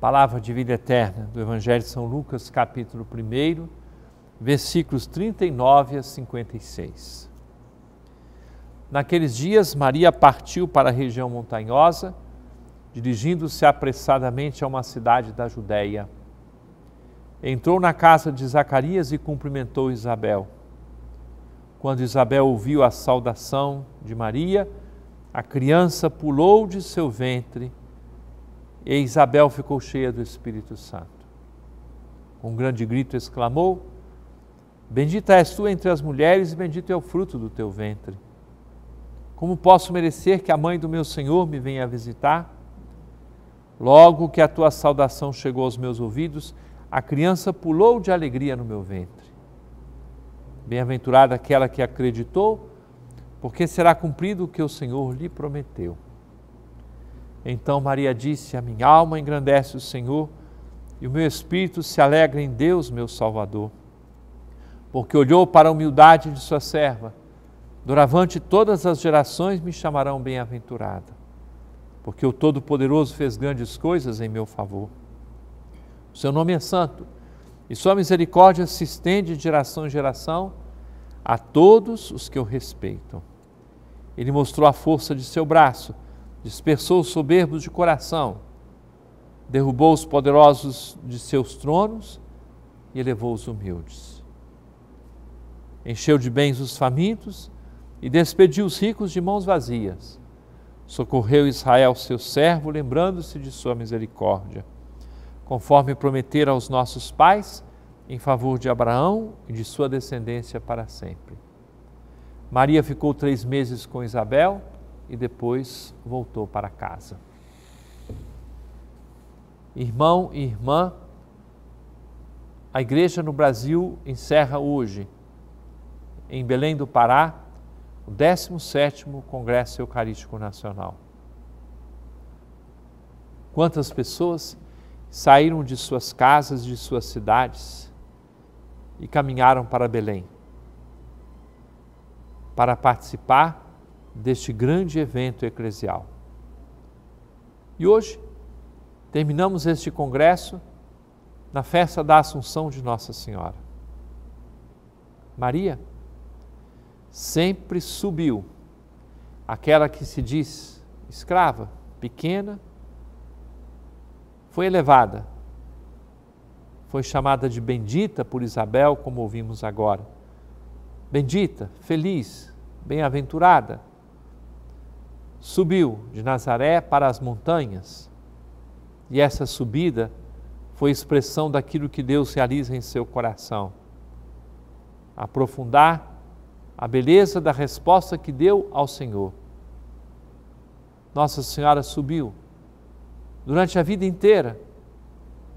Palavra de vida eterna do Evangelho de São Lucas, capítulo 1, versículos 39 a 56. Naqueles dias, Maria partiu para a região montanhosa, dirigindo-se apressadamente a uma cidade da Judéia. Entrou na casa de Zacarias e cumprimentou Isabel. Quando Isabel ouviu a saudação de Maria, a criança pulou de seu ventre e Isabel ficou cheia do Espírito Santo. Com um grande grito exclamou: Bendita és tu entre as mulheres, e bendito é o fruto do teu ventre. Como posso merecer que a mãe do meu Senhor me venha visitar? Logo que a tua saudação chegou aos meus ouvidos, a criança pulou de alegria no meu ventre. Bem-aventurada aquela que acreditou, porque será cumprido o que o Senhor lhe prometeu. Então Maria disse: A minha alma engrandece o Senhor e o meu espírito se alegra em Deus, meu Salvador, porque olhou para a humildade de sua serva. Doravante todas as gerações me chamarão bem-aventurada, porque o Todo-Poderoso fez grandes coisas em meu favor. O seu nome é santo e sua misericórdia se estende de geração em geração a todos os que o respeitam. Ele mostrou a força de seu braço dispersou os soberbos de coração, derrubou os poderosos de seus tronos e elevou os humildes. Encheu de bens os famintos e despediu os ricos de mãos vazias. Socorreu Israel, seu servo, lembrando-se de sua misericórdia, conforme prometera aos nossos pais, em favor de Abraão e de sua descendência para sempre. Maria ficou três meses com Isabel e depois voltou para casa. Irmão e irmã, a igreja no Brasil encerra hoje, em Belém do Pará, o 17º Congresso Eucarístico Nacional. Quantas pessoas saíram de suas casas, de suas cidades e caminharam para Belém para participar deste grande evento eclesial. E hoje terminamos este congresso na festa da Assunção de Nossa Senhora. Maria sempre subiu, aquela que se diz escrava, pequena, foi elevada, foi chamada de bendita por Isabel, como ouvimos agora. Bendita, feliz, bem-aventurada subiu de Nazaré para as montanhas, e essa subida foi expressão daquilo que Deus realiza em seu coração. Aprofundar a beleza da resposta que deu ao Senhor. Nossa Senhora subiu durante a vida inteira,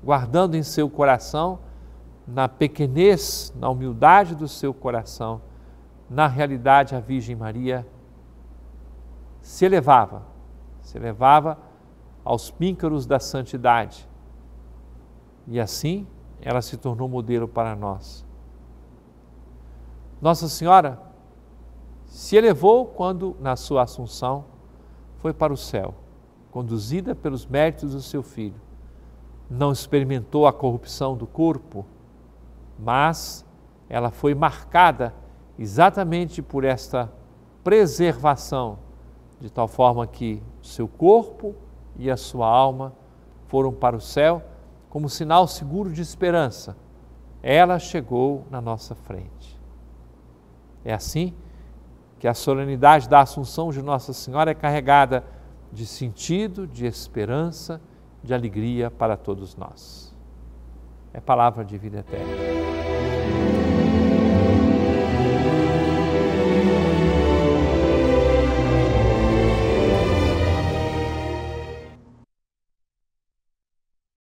guardando em seu coração, na pequenez, na humildade do seu coração, na realidade, a Virgem Maria se elevava, se elevava aos píncaros da santidade. E assim ela se tornou modelo para nós. Nossa Senhora se elevou quando, na sua Assunção, foi para o céu, conduzida pelos méritos do seu filho. Não experimentou a corrupção do corpo, mas ela foi marcada exatamente por esta preservação de tal forma que seu corpo e a sua alma foram para o céu como sinal seguro de esperança. Ela chegou na nossa frente. É assim que a solenidade da Assunção de Nossa Senhora é carregada de sentido, de esperança, de alegria para todos nós. É palavra de vida eterna.